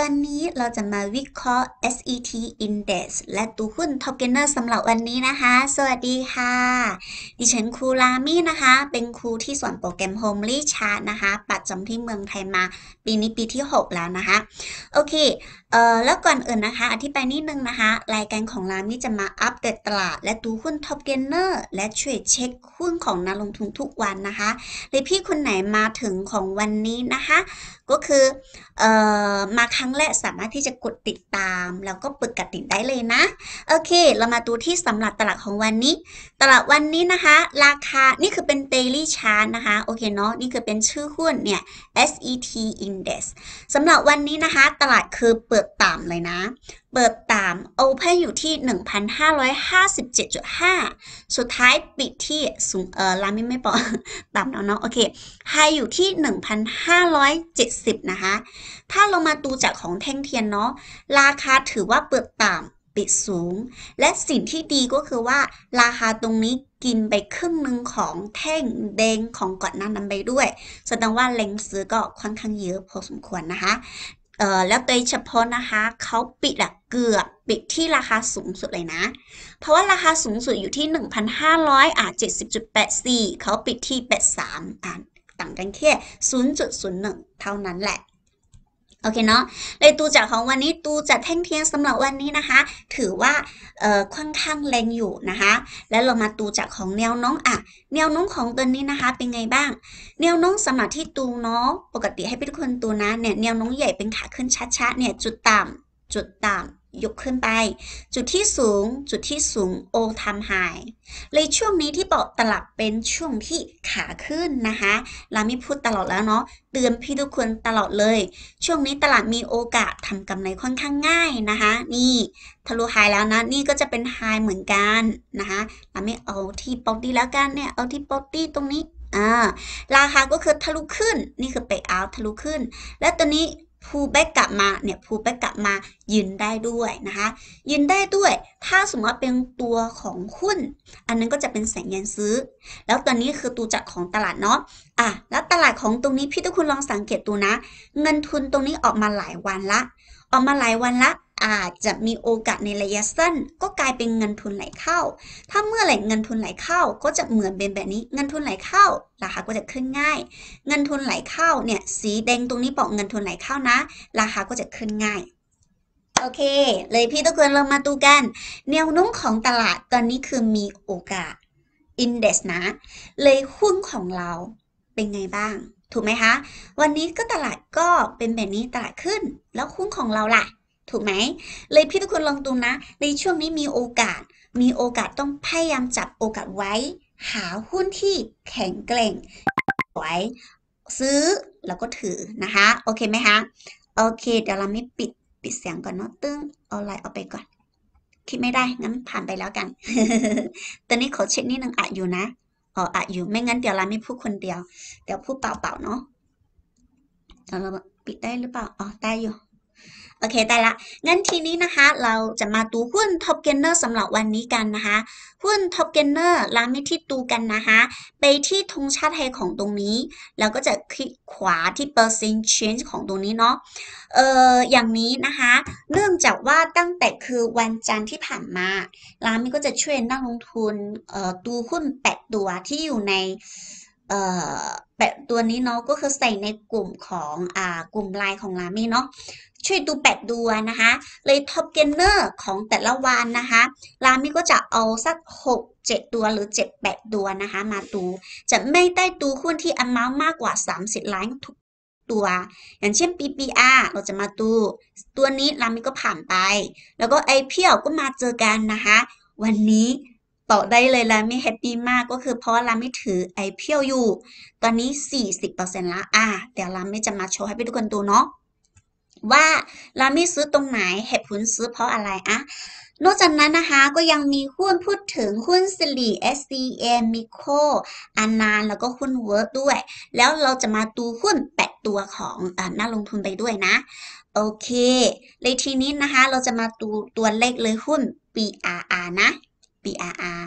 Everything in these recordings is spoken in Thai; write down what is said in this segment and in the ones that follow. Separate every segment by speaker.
Speaker 1: ตอนนี้เราจะมาวิเคราะห์ SET Index และตัวหุ้น Top Gainer สำหรับวันนี้นะคะ สวัสดีค่ะ ดิฉันครูรามี่นะคะ เป็นครูที่สอนโปรแกรม Homely Chart นะคะ ประจำที่เมืองไทยมาปีนี้ปีที่ 6 แล้วนะคะ โอเคเอ่อแล้วก่อนอื่นนะคะอธิบายนิดนึงนะคะ รายการของร้านนี่จะมาอัปเดตตลาด และดูหุ้นท็อปเกนเนอร์และเทรดเช็คหุ้นของนักลงทุนทุกวันนะคะหรือพี่คนไหนมาถึงของวันนี้นะคะ ก็คือเอ่อมาครั้งแรกสามารถที่จะกดติดตาม แล้วก็ปึกกระดิ่งได้เลยนะโอเค เรามาดูที่สำหรับตลาดของวันนี้ ตลาดวันนี้นะคะ ราคานี่คือเป็นเดลี่ชาร์ตนะคะโอเคเนาะนี่คือเป็นชื่อหุ้นเนี่ย SET index สำหรับวันนี้นะคะ ตลาดคือเปิดดต่ำเลยนะ เปิดต่ำ open อยู่ที่ 1,557.5 สุดท้ายปิดที่สูง เออลามิไม่ปอต่ำแล้วเนาะโอเค high อยู่ที่ 1,570 นะคะ ถ้าลงมาดูจากของแท่งเทียนเนาะราคาถือว่าเปิดต่ำปิดสูง และสิ่งที่ดีก็คือว่าราคาตรงนี้กินไปครึ่งหนึ่งของแท่งแดงของก่อนหน้านั้นไปด้วยแสดงว่าแรงซื้อก็ค่อนข้างเยอะ พอสมควรนะคะเออแล้วโดยเฉพาะนะคะเขาปิดอะเกือบ ปิดที่ราคาสูงสุดเลยนะ เพราะว่าราคาสูงสุดอยู่ที่ 1,500 อ่ะ70.84เขาปิดที่ 83 อ่ะต่างกันแค่0.01เท่านั้นแหละโอเคเนาะเลยตูจัดของวันนี้ตูจัดแท่งเทียนสำหรับวันนี้นะคะ ถือว่าเอ่อค่อนข้างแรงอยู่นะคะ แล้วเรามาตูจัดของแนวน้องอ่ะแนวน้องของตัวนี้นะคะ เป็นไงบ้าง แนวน้องสำหรับที่ตูเนาะปกติให้่ทุกคนตูนะเนี่ยแนวน้องใหญ่เป็นขาขึ้นชัดๆเนี่ยจุดต่ำจุดต่ำยกขึ้นไปจุดที่สูงจุดที่สูง all time high ในช่วงนี้ที่บอกตลับเป็นช่วงที่ขาขึ้นนะคะ เราไม่พูดตลอดแล้วเนาะเตือนพี่ทุกคนตลอดเลยช่วงนี้ตลาดมีโอกาสทำกำไรค่อนข้างง่ายนะคะ นี่ทะลุไฮแล้วนะนี่ก็จะเป็นไฮเหมือนกันนะคะ เราไม่เอาที่ป๊อกดี้แล้วกันเนี่ยเอาที่ป๊อกดี้ตรงนี้อ่าราคาก็คือทะลุขึ้น นี่คือไปเอาทะลุขึ้น และตัวนี้ผู้ไปกลับมาเนี่ยผู้ไปกลับมายืนได้ด้วยนะคะยืนได้ด้วย ถ้าสมมติว่าเป็นตัวของหุ้นอันนั้นก็จะเป็นแสงญญานซื้อ แล้วตอนนี้คือตัวจักของตลาดเนาะอ่ะแล้วตลาดของตรงนี้พี่ทุกคนลองสังเกตดูนะ เงินทุนตรงนี้ออกมาหลายวันละ ออกมาหลายวันละอาจจะมีโอกาสในระยะสั้นก็กลายเป็นเงินทุนไหลเข้า ถ้าเมื่อไหร่เงินทุนไหลเข้าก็จะเหมือนเป็นแบบนี้เงินทุนไหลเข้าราคาก็จะขึ้นง่าย เงินทุนไหลเข้าเนี่ยสีแดงตรงนี้บอกเงินทุนไหลเข้านะราคาก็จะขึ้นง่ายโอเค เลยพี่ตุ๊กินเรามาดูกัน แนวโน้มของตลาดตอนนี้คือมีโอกาสอินเด็กซ์นะ เลยหุ้นของเราเป็นไงบ้าง ถูกไหมคะ วันนี้ก็ตลาดก็เป็นแบบนี้ตลาดขึ้นแล้วหุ้นของเราล่ะถูกไหม เลยพี่ทุกคนลองดูนะ ในช่วงนี้มีโอกาส มีโอกาสต้องพยายามจับโอกาสไว้ หาหุ้นที่แข็งแกร่งไว้ซื้อแล้วก็ถือนะคะ โอเคไหมคะ โอเค เดี๋ยวเราไม่ปิดปิดเสียงก่อนเนาะ ตึ้งเอาไลน์เอาไปก่อน คิดไม่ได้ งั้นผ่านไปแล้วกัน ตอนนี้ขอเช็คนิดนึงอัดอยู่นะอ๋ออัดอยู่ ไม่งั้นเดี๋ยวเราไม่พูดคนเดียว เดี๋ยวพูดเปล่าๆเนาะเดี๋ยวเราปิดได้หรือเปล่าอ๋อได้อยู่โอเคได้ละ งั้นทีนี้นะคะ เราจะมาดูหุ้นท็อปเกนเนอร์สำหรับวันนี้กันนะคะ หุ้นท็อปเกนเนอร์เราไม่ที่ดูกันนะคะไปที่ธงชาติไทยของตรงนี้เราก็จะคลิกขวาที่ร์เซ็นต์เชนจ์ของตรงนี้เนาะ เอ่ออย่างนี้นะคะ เนื่องจากว่าตั้งแต่คือวันจันทร์ที่ผ่านมาราม่ก็จะช่วยนักลงทุนเอ่อดูหุ้นแปดตัวที่อยู่ในเอ่อแปดตัวนี้เนาะก็คือใส่ในกลุ่มของอ่ากลุ่มไลน์ของรามีเนาะช่วยดูแปดดูนะคะ เลยท็อปเกนเนอร์ของแต่ละวันนะคะรามิก็จะเอาสัก6 7ตัวหรือ7 8ตัวนะคะมาดูจะไม่ได้ดูหุ้นที่อันมามากกว่า 30 ล้านทุกตัว อย่างเช่น PPR เราจะมาดูตัวนี้รามิก็ผ่านไป แล้วก็ไอพีอวก็มาเจอกันนะคะ วันนี้่อได้เลยลามิแฮปปี้มากก็คือเพราะลามิถือไอเพียวอยู่ ตอนนี้ 40%ละอ่ะเดี๋ยวลามิจะมาโชว์ให้ทุกคนดูเนาะว่าเราไม่ซื้อตรงไหนเหตุผลซื้อเพราะอะไรอะนอกจากนั้นนะคะก็ยังมีหุ้นพูดถึงหุ้นสิริ s c M m i c o อานานแล้วก็หุ้นเวิร์ดด้วย แล้วเราจะมาดูหุ้นแปดตัวของอน่าลงทุนไปด้วยนะ โอเคเลยทีนี้นะคะเราจะมาดูตัวเลขเลยหุ้น BRR นะ BRR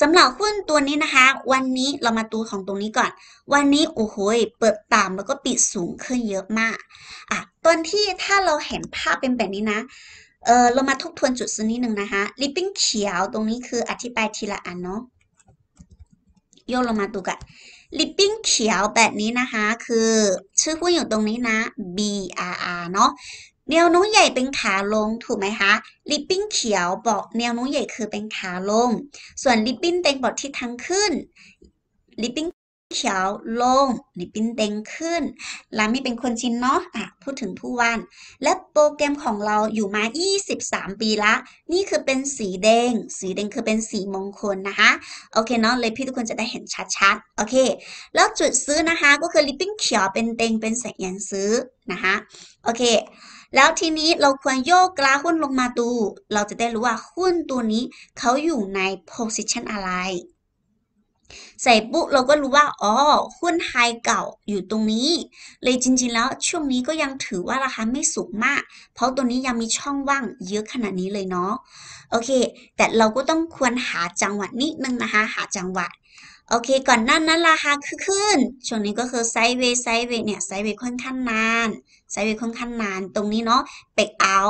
Speaker 1: สำหรับหุ้นตัวนี้นะคะ วันนี้เรามาดูของตรงนี้ก่อน วันนี้โอ้โหเปิดต่ำแล้วก็ปิดสูงขึ้นเยอะมากอ่ะตอนที่ถ้าเราเห็นภาพเป็นแบบนี้นะเออเรามาทบทวนจุดสักนิดหนึ่งนะคะ ลิปปิ้งเขียวตรงนี้คืออธิบายทีละอันเนาะโยนลงมาดูกันลิปปิ้งเขียวแบบนี้นะคะ คือชื่อหุ้นอยู่ตรงนี้นะ BRR เนาะแนวโน้มใหญ่เป็นขาลงถูกไหมคะลิปปิ้งเขียวบอกแนวโน้มใหญ่คือเป็นขาลง ส่วนลิปปิ้งเต็งบอกที่ทางขึ้นลิปปิ้งเขียวลงลิปปิ้งเต็งขึ้นลามี่เป็นคนจีนเนาะอ่ะพูดถึงผู้วัน และโปรแกรมของเราอยู่มา 23 ปีละ นี่คือเป็นสีแดง สีแดงคือเป็นสีมงคลนะคะ โอเคเนาะ เลยพี่ทุกคนจะได้เห็นชัดๆ โอเค แล้วจุดซื้อนะคะ ก็คือลิปปิ้งเขียวเป็นเต็งเป็นสัญญาณซื้อนะคะโอเคแล้วทีนี้เราควรโยกกราฟหุ้นลงมาดูเราจะได้รู้ว่าหุ้นตัวนี้เขาอยู่ใน position อะไร ใส่ปุ๊บเราก็รู้ว่าอ๋อหุ้นไฮเก่าอยู่ตรงนี้ เลยจริงๆแล้วช่วงนี้ก็ยังถือว่าราคาไม่สูงมาก เพราะตัวนี้ยังมีช่องว่างเยอะขนาดนี้เลยเนาะโอเค แต่เราก็ต้องควรหาจังหวะนิดนึงนะคะ หาจังหวะโอเคก่อนหน้านั้นราคาคือขึ้น ช่วงนี้ก็คือไซด์เวไซด์เวเนี่ยไซด์เวค่อนข้างนานไซด์เวค่อนข้างนานตรงนี้เนาะเปกเอา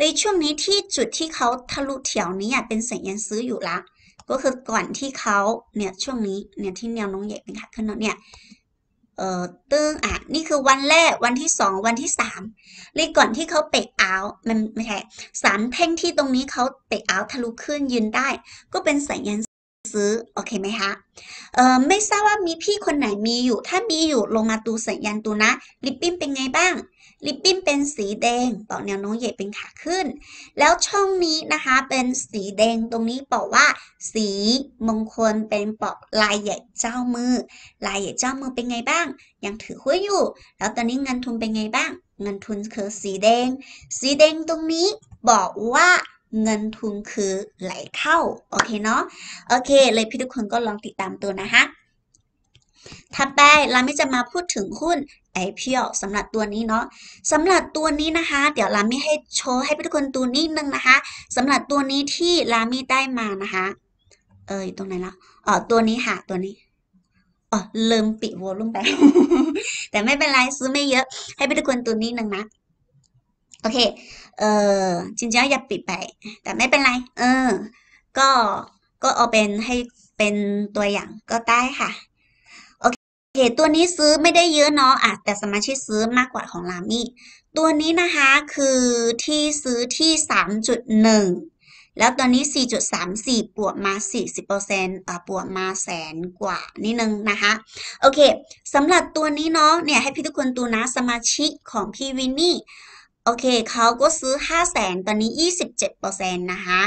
Speaker 1: ในช่วงนี้ที่จุดที่เขาทะลุแถวนี้เป็นสัญญาณซื้ออยู่ละ ก็คือก่อนที่เขาเนี่ยช่วงนี้เนี่ยที่แนวน้องใหญ่เป็นขาขึ้นเนาะเนี่ยเอ่อตึ้งอ่ะนี่คือวันแรกวันที่สองวันที่สามเลยก่อนที่เขาเปกเอา มันไม่ใช่สามแท่งที่ตรงนี้เขาเปกเอาทะลุขึ้นยืนได้ ก็เป็นสัญญาณซื้อโอเคไหมคะ เอ่อ ไม่ทราบว่ามีพี่คนไหนมีอยู่ ถ้ามีอยู่ลงมาดูสัญญาณตัวนะลิปปิ้นเป็นไงบ้าง ลิปปิ้นเป็นสีแดงบอกแนวโน้มเหยียดเป็นขาขึ้น แล้วช่องนี้นะคะเป็นสีแดงตรงนี้บอกว่า สีมงคลเป็นปอกลายใหญ่เจ้ามือ ลายใหญ่เจ้ามือเป็นไงบ้าง ยังถือหุ้นอยู่ แล้วตอนนี้เงินทุนเป็นไงบ้าง เงินทุนคือสีแดง สีแดงตรงนี้บอกว่าเงินทุนคือไหลเข้าโอเคเนาะโอเค เลยพี่ทุกคนก็ลองติดตามตัวนะคะถัดไปเราไม่จะมาพูดถึงหุ้นไอพียวสำหรับตัวนี้เนาะสำหรับตัวนี้นะคะ เดี๋ยวราม่ให้โชว์ให้พี่ทุกคนดูนิดนึงนะคะสำหรับตัวนี้ที่ราม่ได้มานะคะ เออยตรงไหนแล้วอ๋อตัวนี้ค่ะตัวนี้อ๋อลืมปิดวอลุ่มไป แต่ไม่เป็นไรซื้อไม่เยอะให้ทุกคนตัวนี้หนึ่งนะโอเค เออจริงๆอย่าปิดไป แต่ไม่เป็นไร เออ ก็ ก็เอาเป็นให้เป็นตัวอย่างก็ได้ค่ะ โอเค ตัวนี้ซื้อไม่ได้เยอะเนาะอ่ะแต่สมาชิกซื้อมากกว่าของลามี่ ตัวนี้นะคะ คือที่ซื้อที่สามจุดหนึ่ง แล้วตอนนี้ 4.34บวกมา40%อต์บวกมาแสนกว่านิดนึงนะคะ โอเคสำหรับตัวนี้เนาะ เนี่ยให้พี่ทุกคนดูนะ สมาชิกของพี่วินนี่โอเค เขาก็ซื้อห้าแสน ตอนนี้ยี่สิบเจ็ดเปอร์เซ็นต์นะคะ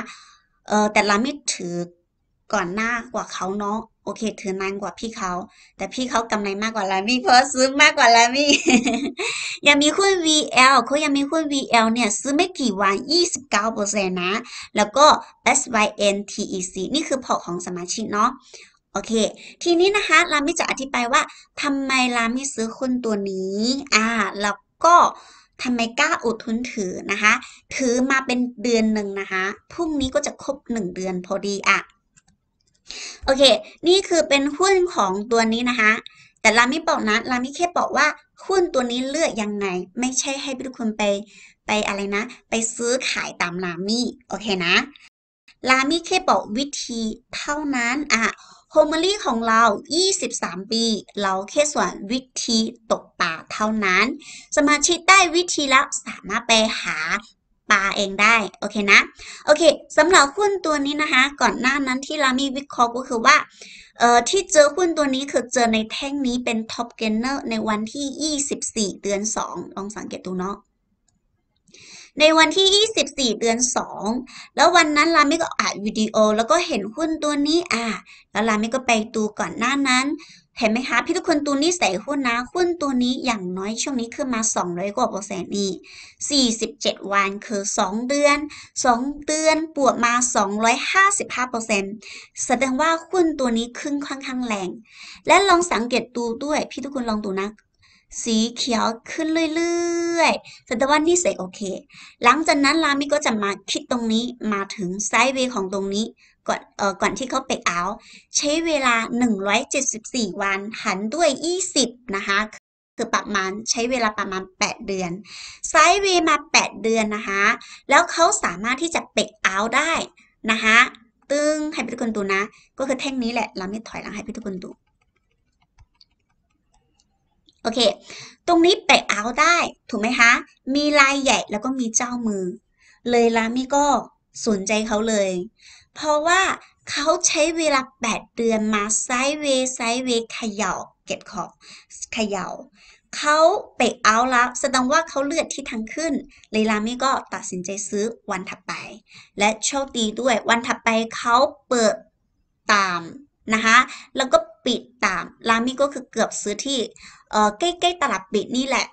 Speaker 1: เออ แต่เราไม่ถือก่อนหน้ากว่าเขาเนาะ โอเค ถือนานกว่าพี่เขา แต่พี่เขากำไรมากกว่าลามี่เพราะซื้อมากกว่าลามี่ยังมีหุ้น VL เขายังมีหุ้น VL เนี่ย ซื้อไม่กี่วัน29%นะ แล้วก็ SYN TEC นี่คือพอของสมาชิกเนาะ โอเค ทีนี้นะคะลามี่จะอธิบายว่าทำไมลามี่ซื้อหุ้นตัวนี้ อ่า แล้วก็ทำไมกล้าอดทนถือนะคะ ถือมาเป็นเดือนหนึ่งนะคะ พรุ่งนี้ก็จะครบหนึ่งเดือนพอดีอะโอเค นี่คือเป็นหุ้นของตัวนี้นะคะ แต่รามิบอกนะรามิแค่บอกว่าหุ้นตัวนี้เลือกยังไง ไม่ใช่ให้ทุกคนไป ไปอะไรนะ ไปซื้อขายตามรามิโอเคนะรามิแค่บอกวิธีเท่านั้นอ่ะโฮมลี่ของเรา 23 ปี เราแค่ส่วนวิธีตกปลาเท่านั้น สมาชิกได้วิธีแล้วสามารถไปหาปลาเองได้ โอเคนะ โอเคสำหรับหุ้นตัวนี้นะคะ ก่อนหน้านั้นที่เรามีวิเคราะห์ก็คือว่า เอ่อที่เจอหุ้นตัวนี้คือเจอในแท่งนี้เป็นท็อปเกนเนอร์ในวันที่ 24 เดือน 2 ลองสังเกตดูเนาะในวันที่ 24 เดือน 2 แล้ววันนั้น ลามมก็อัดวิดีโอแล้วก็เห็นหุ้นตัวนี้อ่ะแล้วลามมก็ไปดูก่อนหน้านั้น เห็นไหมคะพี่ทุกคนตัวนี้ใส่หุ้นนะหุ้นตัวนี้อย่างน้อยช่วงนี้ขึ้นมา 200 กว่าเปอร์เซ็นต์นี่ 47 วันคือ 2 เดือน 2 เดือนบวกมา 255เปอร์เซ็นต์แสดงว่าหุ้นตัวนี้ขึ้นค่อนข้างแรงและลองสังเกตดูด้วยพี่ทุกคนลองดูนะสีเขียวขึ้นเรื่อยๆสัตวันที่เสโอเค หลังจากนั้น ลามิก็จะมาคิดตรงนี้มาถึงไซด์เวของตรงนี้ ก่อนเอ่อก่อนที่เขาเปกเอา ใช้เวลา 174 วันหันด้วย 20 นะคะ คือประมาณใช้เวลาประมาณ 8 เดือน ไซด์เวมา 8 เดือนนะคะ แล้วเขาสามารถที่จะเปกเอาได้นะคะ ตึงให้พี่ทุกคนดูนะ ก็คือแท่งนี้แหละเราไม่ถอยหลังให้พี่ทุกคนดูโอเค ตรงนี้เปะเอาได้ถูกไหมคะ มีลายใหญ่แล้วก็มีเจ้ามือ เลยลามีก็สนใจเขาเลย เพราะว่าเขาใช้เวลา8เดือนมาไซเว ไซเวขย่าเก็บของขย่า เขาเปะเอาแล้วแสดงว่าเขาเลือดที่ทางขึ้น เลยลามิ่ก็ตัดสินใจซื้อวันถัดไป และโชคดีด้วย วันถัดไปเขาเปิดตามนะคะแล้วก็ปิดตามลามิโก็คือเกือบซื้อที่เออใกล้ๆตลาดปิดนี่แหละ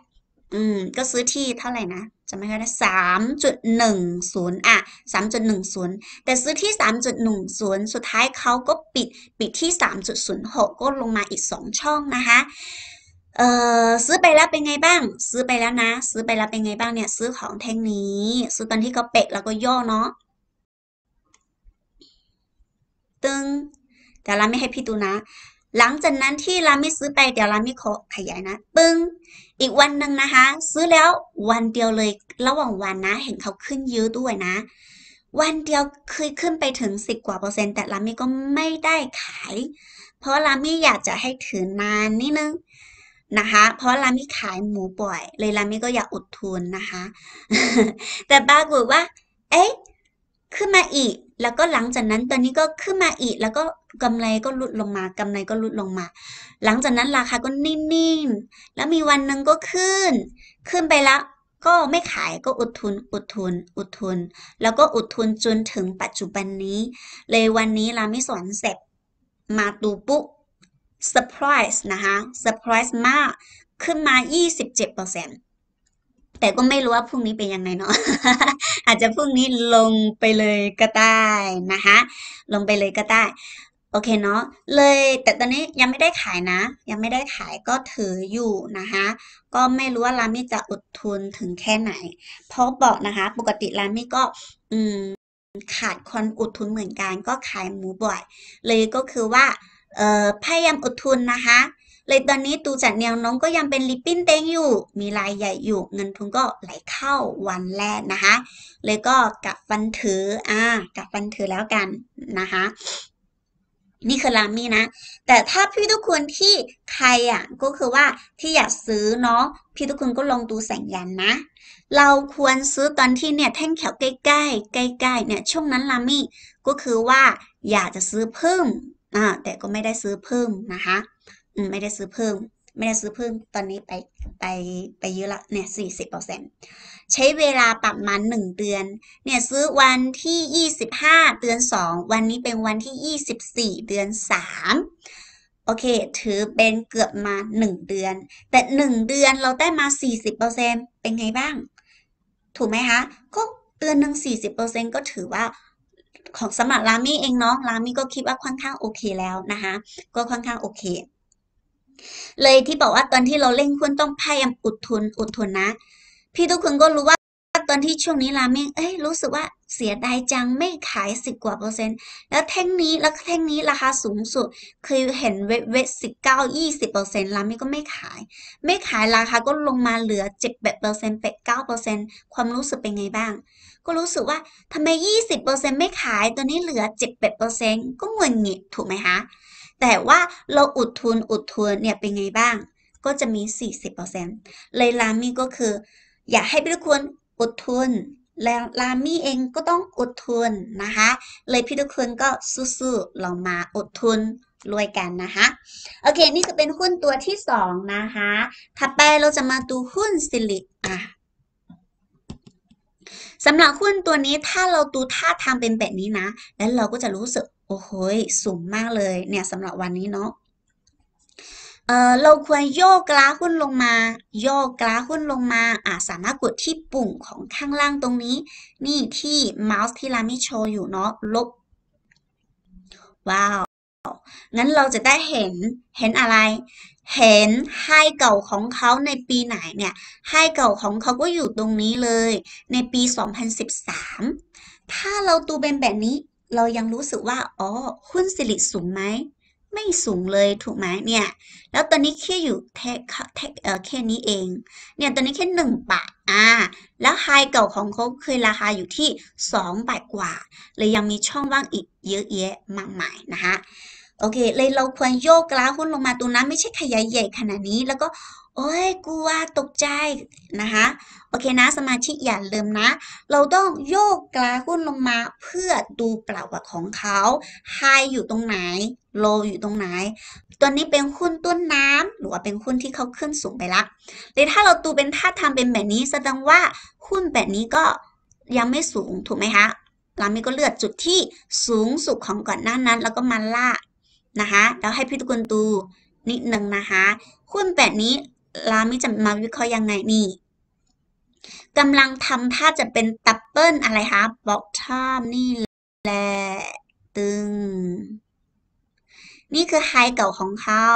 Speaker 1: อืม ก็ซื้อที่เท่าไหร่นะจำไม่ได้ สามจุดหนึ่งศูนย์อ่ะสามจุดหนึ่งศูนย์แต่ซื้อที่สามจุดหนึ่งศูนย์สุดท้ายเขาก็ปิด ปิดที่สามจุดศูนย์หกก็ลงมาอีกสองช่องนะคะ เออซื้อไปแล้วเป็นไงบ้าง ซื้อไปแล้วนะซื้อไปแล้วเป็นไงบ้างเนี่ย ซื้อของแท่งนี้ ซื้อตอนที่เขาเปกแล้วก็ย่อเนาะตึง แต่เราไม่ให้พี่ตูนะหลังจากนั้นที่รามิซื้อไปเดี๋ยวรามิขอขยายนะปึ้งอีกวันหนึ่งนะคะ ซื้อแล้ววันเดียวเลยระหว่างวันนะเห็นเขาขึ้นยืะด้วยนะ วันเดียวเคยขึ้นไปถึงสิบกว่าเปอร์เซ็นต์แต่รามิก็ไม่ได้ขาย เพราะรามิอยากจะให้ถือนานนิดนึงนะคะ เพราะรามิขายหมูบ่อยเลยรามิก็อยากอดทุนนะคะ แต่ปรากฏว่า เอ๊ะขึ้นมาอีกแล้วก็หลังจากนั้นตอนนี้ก็ขึ้นมาอีก แล้วก็กำไรก็ลดลงมา กำไรก็ลดลงมา หลังจากนั้นราคาก็นิ่งๆแล้วมีวันหนึ่งก็ขึ้น ขึ้นไปแล้ว ก็ไม่ขายก็อุดทุนอุดทุน อุดทุน แล้วก็อุดทุนจนถึงปัจจุบันนี้เลยวันนี้เราไม่สอนเสร็จมาดูปุ๊บเซอร์ไพรส์นะคะเซอร์ไพรส์มากขึ้นมา 27%เปอร์เซ็แต่ก็ไม่รู้ว่าพรุ่งนี้เป็นยังไงเนาะ อาจจะพรุ่งนี้ลงไปเลยก็ได้ นะคะ ลงไปเลยก็ได้ โอเคเนาะ เลยแต่ตอนนี้ยังไม่ได้ขายนะ ยังไม่ได้ขายก็ถืออยู่นะคะ ก็ไม่รู้ว่าลามิจะอดทุนถึงแค่ไหน เพราะบอกนะคะ ปกติลามิก็อืมขาดคนอดทุนเหมือนกัน ก็ขายหมูบ่อย เลยก็คือว่าเออพยายามอดทุนนะคะเลยตอนนี้ตูจัดแนวน้องก็ยังเป็นลิปปิ้นเต็งอยู่ มีรายใหญ่อยู่ เงินทุนก็ไหลเข้าวันแรกนะคะ เลยก็กับฟันถือ อ่า กับฟันถือแล้วกันนะคะ นี่คือ ลามี่นะ แต่ถ้าพี่ทุกคนที่ใครอ่ะ ก็คือว่าที่อยากซื้อเนาะ พี่ทุกคนก็ลองดูแสงยันนะ เราควรซื้อตอนที่เนี่ย แท่งแขวใกล้ๆ ใกล้ๆ เนี่ยช่วงนั้นลามี่ ก็คือว่าอยากจะซื้อเพิ่ม อ่าแต่ก็ไม่ได้ซื้อเพิ่มนะคะไม่ได้ซื้อเพิ่ม ไม่ได้ซื้อเพิ่ม ตอนนี้ไปไปไปเยอะละเนี่ยสี่สิบเปอร์เซ็นใช้เวลาประมาณหนึ่งเดือน เนี่ยซื้อวันที่ยี่สิบห้าเดือนสอง วันนี้เป็นวันที่ยี่สิบสี่เดือนสาม โอเคถือเป็นเกือบมาหนึ่งเดือน แต่หนึ่งเดือนเราได้มาสี่สิบเปอร์เซ็นเป็นไงบ้าง ถูกไหมคะก็เดือนหนึ่งสี่สิบเปอร์เซ็นก็ถือว่า ของสมัครลามี่เองเนาะลามี่ก็คิดว่าค่อนข้างโอเคแล้วนะคะก็ค่อนข้างโอเคเลยที่บอกว่าตอนที่เราเล่นหุ้นต้องพยายามอดทนอดทนนะ พี่ทุกคนก็รู้ว่าตอนที่ช่วงนี้ราเมงเอ้ยรู้สึกว่าเสียดายจังไม่ขายสิบกว่าเปอร์เซ็นต์แล้วแท่งนี้แล้วแท่งนี้ราคาสูงสุด คือเห็นเวทสิบเก้ายี่สิบเปอร์เซ็นต์ราเมงก็ไม่ขายไม่ขายราคาก็ลงมาเหลือเจ็ดแปดเปอร์เซ็นต์แปดเก้าเปอร์เซ็นต์ความรู้สึกเป็นไงบ้าง ก็รู้สึกว่าทำไมยี่สิบเปอร์เซ็นต์ไม่ขายตัวนี้เหลือเจ็ดแปดเปอร์เซ็นต์ก็งุนหงิดถูกไหมคะแต่ว่าเราอุดทุนอุดทุนเนี่ย เป็นไงบ้างก็จะมี 40%เลยลามี่ก็คืออยากให้พี่ทุกคนอดทุนแล้วลามี่เองก็ต้องอดทุนนะคะเลยพี่ทุกคนก็สู้ๆลองมาอดทุนรวยกันนะคะโอเคนี่จะเป็นหุ้นตัวที่สองนะคะถัดไปเราจะมาดูหุ้นสิริอ่ะสำหรับหุ้นตัวนี้ถ้าเราดูท่าทางเป็นแบบนี้นะแล้วเราก็จะรู้สึกโอ้โหสูงมากเลย เนี่ยสำหรับวันนี้เนาะเเราควรโยกกราฟหุ้นลงมา โยกกราฟหุ้นลงมาอ่ะสามารถกดที่ปุ่มของข้างล่างตรงนี้ นี่ที่เมาส์ที่รามิโชอยู่เนาะลบ ว้าว งั้นเราจะได้เห็นเห็นอะไร เห็นไฮเก่าของเขาในปีไหนเนี่ยไฮเก่าของเขาก็อยู่ตรงนี้เลยในปี 2013 ถ้าเราดูเป็นแบบนี้เรายังรู้สึกว่า อ๋อ หุ้นสิริสูงไหม ไม่สูงเลยถูกไหมเนี่ย แล้วตอนนี้แค่อยู่แค่แค่นี้เอง เนี่ย ตอนนี้แค่หนึ่งบาท อ่า แล้วไฮเก่าของเขาเคยราคาอยู่ที่สองบาท กว่า เลยยังมีช่องว่างอีกเยอะแยะมากมายนะคะโอเค เลยเราควรโยกกราฟหุ้นลงมาตรงนั้นไม่ใช่ขยายใหญ่ ขนาดนี้ แล้วก็โอ้ยกลัวตกใจนะคะ โอเคนะ สมาชิกอย่าลืมนะ เราต้องโยกกลาหุ้นลงมา เพื่อดูประวัติของเขาไฮอยู่ตรงไหน โลอยู่ตรงไหน ตัวนี้เป็นหุ้นต้นน้ำหรือว่าเป็นหุ้นที่เขาขึ้นสูงไปละแต่ถ้าเราดูเป็น ท่าทางเป็นแบบนี้แสดงว่าหุ้นแบบนี้ก็ยังไม่สูงถูกไหมคะ เราไม่ก็เลือกจุดที่สูงสุดของก่อนหน้านั้น แล้วก็มาล่านะคะ แล้วให้พี่ทุกคนดูนิดหนึ่งนะคะหุ้นแบบนี้รามิจะมาวิเคราะห์ยังไงนี่กำลังทำท่าจะเป็นตับเปิลอะไรคะบอกท่ามนี่แหละตึง นี่คือไฮเก่าของเขา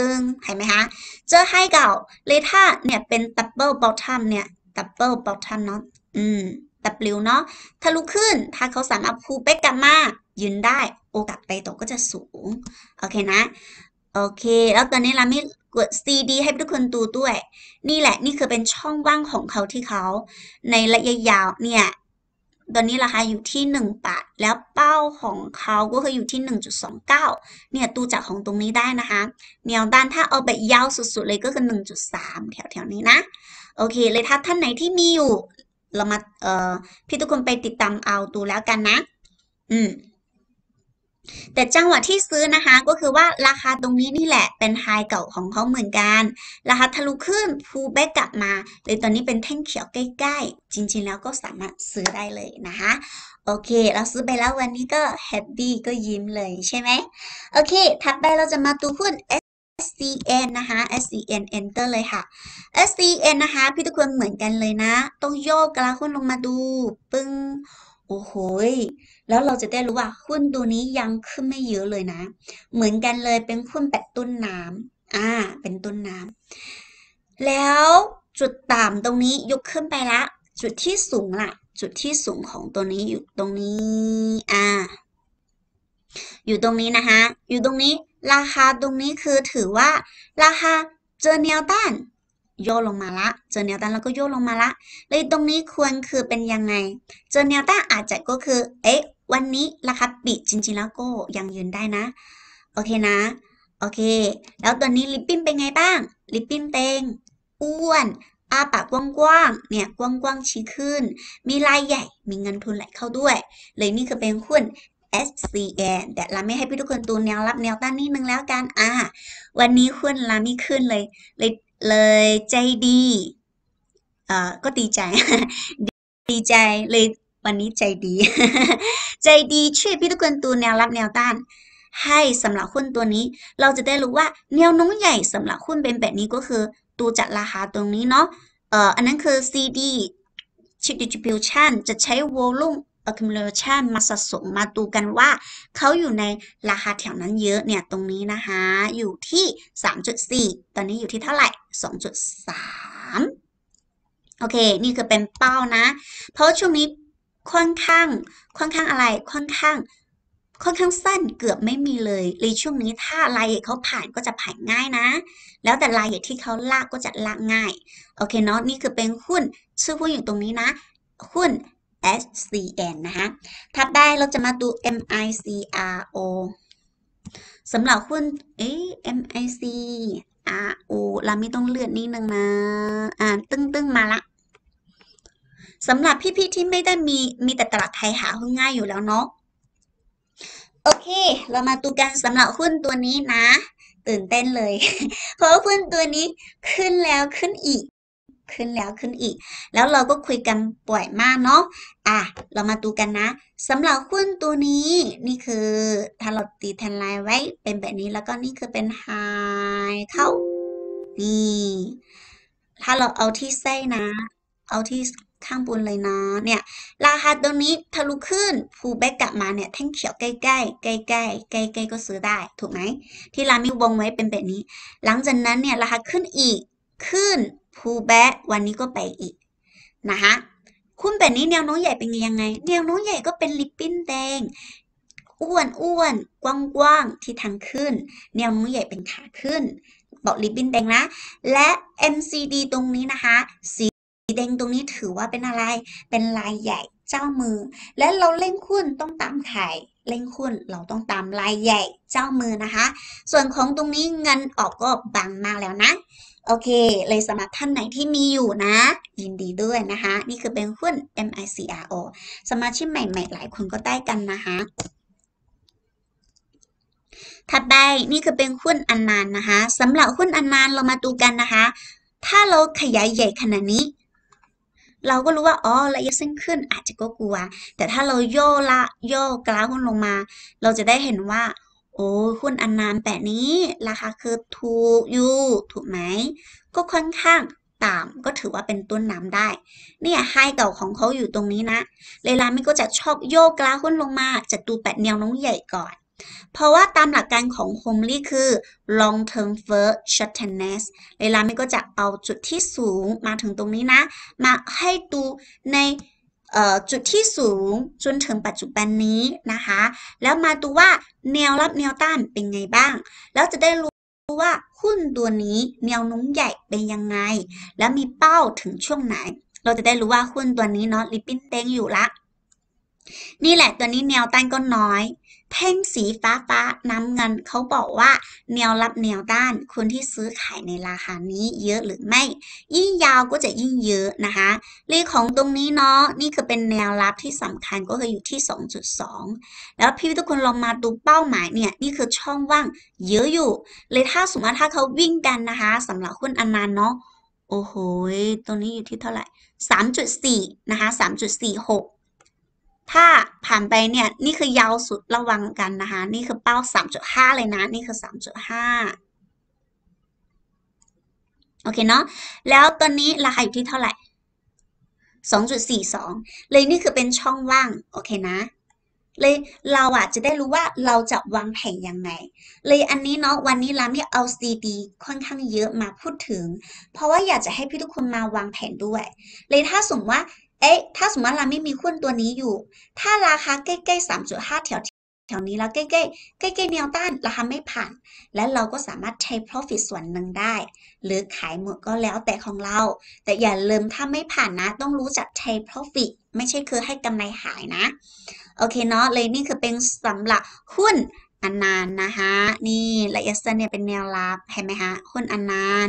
Speaker 1: ตึงเห็นไหมคะเจอไฮเก่า เลยถ้าเนี่ยเป็นดับเบิลบอททอมเนี่ยดับเบิลบอททอมเนาะอืมดับลิวเนาะถ้าลุกขึ้นถ้าเขาสามารถพูเป๊กกลับมายืนได้ โอกาสไปตกก็จะสูง โอเคนะโอเค แล้วตอนนี้เราไม่กด CD ให้ทุกคนดูด้วย นี่แหละ นี่คือเป็นช่องว่างของเขาที่เขาในระยะยาวเนี่ย ตอนนี้ราคาอยู่ที่1บาทแล้วเป้าของเขาก็คืออยู่ที่1.29เนี่ยตูจากของตรงนี้ได้นะคะ แนวด้านถ้าเอาไปยาวสุด ๆ เลยก็คือ1.3แถวๆนี้นะ โอเค เลยถ้าท่านไหนที่มีอยู่ เรามาเอ่อพี่ทุกคนไปติดตามเอาตูแล้วกันนะ อืมแต่จังหวะที่ซื้อนะคะก็คือว่าราคาตรงนี้นี่แหละเป็นไฮเก่าของเขาเหมือนกัน ราคาทะลุขึ้นพูแบกกลับมา เลยตอนนี้เป็นแท่งเขียวใกล้ๆ จริงๆแล้วก็สามารถซื้อได้เลยนะคะ โอเคเราซื้อไปแล้ววันนี้ก็แฮปปี้ก็ยิ้มเลยใช่ไหมโอเคถัดไปเราจะมาดูหุ้น SCN นะคะ SCN enter เลยค่ะ SCN นะคะ พี่ทุกคนเหมือนกันเลยนะ ต้องโยกกราหุ้นลงมาดู ปึ้งโอ้โหแล้วเราจะได้รู้ว่าหุ้นตัวนี้ยังขึ้นไม่เยอะเลยนะ เหมือนกันเลยเป็นหุ้นแบบต้นน้ำ อ่า เป็นต้นน้ำแล้วจุดต่ำตรงนี้ยกขึ้นไปละ จุดที่สูงละจุดที่สูงของตัวนี้อยู่ตรงนี้ อ่า อยู่ตรงนี้นะคะ อยู่ตรงนี้ ราคาตรงนี้คือถือว่าราคาเจอแนวต้านโยลงมาละเจอแนวต้านแล้วก็โยลงมาละเลยตรงนี้ควรคือเป็นยังไงเจอแนวต้านอาจจะก็คือ เอ๊ะวันนี้ราคาปิดจริง ๆแล้วก็ยังยืนได้นะโอเคนะโอเค แล้วตอนนี้ลิปปิ้นเป็นไงบ้างลิปปิ้นเต็งอ้วนอาปากกว้างๆเนี่ยกว้างๆชี้ขึ้น มีลายใหญ่ มีเงินทุนไหลเข้าด้วย เลยนี่คือเป็นหุ้น SCN แต่ลาไม่ให้พี่ทุกคนตูนแนวรับแนวต้านนิดนึงแล้วกันอ่า วันนี้หุ้นลาไม่ขึ้นเลยเลยเลยใจดีเอ่อก็ดีใจดีใจเลยวันนี้ใจดี ใจดีช่วยพี่ทุกคนตัวแนวรับแนวต้านให้สำหรับหุ้นตัวนี้เราจะได้รู้ว่า แนวโน้มใหญ่สำหรับหุ้นเป็นแบบนี้ก็คือตัวจัดราคาตรงนี้เนาะ เอ่อ อันนั้นคือ CD distribution จะใช้ volume accumulation มาสะสมมาดูกันว่า เขาอยู่ในราคาแถวนั้นเยอะเนี่ยตรงนี้นะคะ อยู่ที่3.4ตอนนี้อยู่ที่เท่าไหร่2.3โอเคนี่คือเป็นเป้านะ เพราะช่วงนี้ค่อนข้างค่อนข้างอะไรค่อนข้าง ค่อนข้างสั้นเกือบไม่มีเลยลยช่วงนี้ถ้ารายเอเขาผ่านก็จะผ่านง่ายนะ แล้วแต่รายเอที่เขาลากก็จะลากง่ายโอเคเนาะนี่คือเป็นหุ้นชื่อหุ้นอยู่ตรงนี้นะหุ้น SCN นะคะถัดไปเราจะมาดู MICRO สำหรับหุ้นเอ้ MIC RO เราไม่ต้องเลือนนิดนึงนะ อ่า ตึ้งตึ้งมา ละสำหรับ พี่ๆที่ไม่ได้มี มีแต่ตลาดไทยหาหุ้นง่ายอยู่แล้ว เนาะโอเค เรามา ดู กันสำหรับหุ้น ตัวนี้นะ ตื่นเต้นเลย เพราะหุ้น ตัวนี้ขึ้นแล้ว ขึ้นอีกขึ้นแล้วขึ้นอีก แล้วเราก็คุยกันบ่อยมากเนาะ อ่ะ เรามาดูกันนะ สำหรับหุ้นตัวนี้ นี่คือ ถ้าเราตีแทนไลน์ไว้เป็นแบบนี้แล้วก็นี่คือเป็นไฮเข้านี่ ถ้าเราเอาที่ไส้นะ เอาที่ข้างบนเลยนะเนี่ย ราคาตัวนี้ทะลุขึ้นพูแบกกลับมาเนี่ย แท่งเขียวใกล้ๆ ใกล้ๆ ใกล้ๆกก็ซื้อได้ ถูกไหม ที่รามิวงไว้เป็นแบบนี้ หลังจากนั้นเนี่ยราคาขึ้นอีก ขึ้นผูแบะวันนี้ก็ไปอีกนะคะ คุณแบบนี้แนวน้องใหญ่เป็นยังไงแนวน้องใหญ่ก็เป็นลิปปิ้นแดงอ้วนอ้วนกว้างกว้างที่ทางขึ้นแนวน้องใหญ่เป็นขาขึ้นบอกลิปปิ้นแดงนะ และ MCD ตรงนี้นะคะสีแดงตรงนี้ถือว่าเป็นอะไรเป็นลายใหญ่เจ้ามือ และเราเล่นคุณต้องตามไข่เล่นคุ้นเราต้องตามลายใหญ่เจ้ามือนะคะ ส่วนของตรงนี้เงินออกก็บางมากแล้วนะโอเคเลยสำหรับท่านไหนที่มีอยู่นะ ยินดีด้วยนะคะนี่คือเป็นหุ้น MICRO สมาชิกใหม่ๆ หลายคนก็ได้กันนะคะถัดไปนี่คือเป็นหุ้นอันนานนะคะสำหรับหุ้นอันนานเรามาดูกันนะคะถ้าเราขยายใหญ่ขนาดนี้ เราก็รู้ว่าอ๋อระยะเส้นขึ้นอาจจะก็กลัว แต่ถ้าเราโยละโยกกราฟหุ้นลงมา เราจะได้เห็นว่าโอ้หุ้นอันนามแปะนี้ ราคาคือ ถูกอยู่ ถูกไหม ก็ค่อนข้างต่ำก็ถือว่าเป็นต้นน้ำได้ เนี่ยไฮเก่าของเขาอยู่ตรงนี้นะเลยลามิก็จะชอบโยกกราหุ้นลงมาจะดูแปดแนวน้องใหญ่ก่อน เพราะว่าตามหลักการของโฮมลี่คือ long term first short e ness เลยลามิก็จะเอาจุดที่สูงมาถึงตรงนี้นะ มาให้ดูในจุดที่สูงจนถึงปัจจุบันนี้นะคะ แล้วมาดูว่าแนวรับแนวต้านเป็นไงบ้าง แล้วจะได้รู้ว่าหุ้นตัวนี้แนวโน้มใหญ่เป็นยังไง แล้วมีเป้าถึงช่วงไหน เราจะได้รู้ว่าหุ้นตัวนี้เนาะลิปปิ้นเต้งอยู่ละ นี่แหละตัวนี้แนวต้านก็น้อยเพ่งสีฟ้าฟ้าน้ำเงินเขาบอกว่า แนวรับแนวต้านคนที่ซื้อขายในราคานี้ เยอะหรือไม่ ยิ่งยาวก็จะยิ่งเยอะนะคะรีของตรงนี้เนาะนี่คือเป็นแนวรับที่สำคัญก็คืออยู่ที่ 2.2 แล้วพี่ทุกคนลองมาดูเป้าหมายเนี่ยนี่คือช่องว่างเยอะอยู่ เลยถ้าสมมติถ้าเขาวิ่งกันนะคะสำหรับหุ้นอันนันเนาะโอ้โหตัวนี้อยู่ที่เท่าไหร่ 3.4 นะคะ 3.46ถ้าผ่านไปเนี่ย นี่คือยาวสุดระวังกันนะคะนี่คือเป้า 3.5 เลยนะนี่คือ 3.5 โอเคเนาะแล้วตอนนี้ราคาอยู่ที่เท่าไหร่ 2.42 เลยนี่คือเป็นช่องว่าง โอเคนะ เลยเราอะจะได้รู้ว่าเราจะวางแผนยังไงเลยอันนี้เนาะวันนี้เราไมี่เอาซีดีค่อนข้างเยอะมาพูดถึง เพราะว่าอยากจะให้พี่ทุกคนมาวางแผนด้วย เลยถ้าสมมติว่าเอ๊ะ ถ้าสมมติเราไม่มีหุ้นตัวนี้อยู่ ถ้าราคาใกล้ๆสามจุดห้าแถวแถวนี้แล้วใกล้ๆใกล้ๆ แนวต้านราคาไม่ผ่าน และเราก็สามารถใช้ profit ส่วนหนึ่งได้ หรือขายหมดก็แล้วแต่ของเรา แต่อย่าลืมถ้าไม่ผ่านนะ ต้องรู้จักใช้ profit ไม่ใช่คือให้กำไรหายนะ โอเคเนาะ เลยนี่คือเป็นสำหรับหุ้นอนานนะคะนี่ระยะเั้นเนี่ยเป็นแนวรับเห็นไหมคะหุ้นอนาน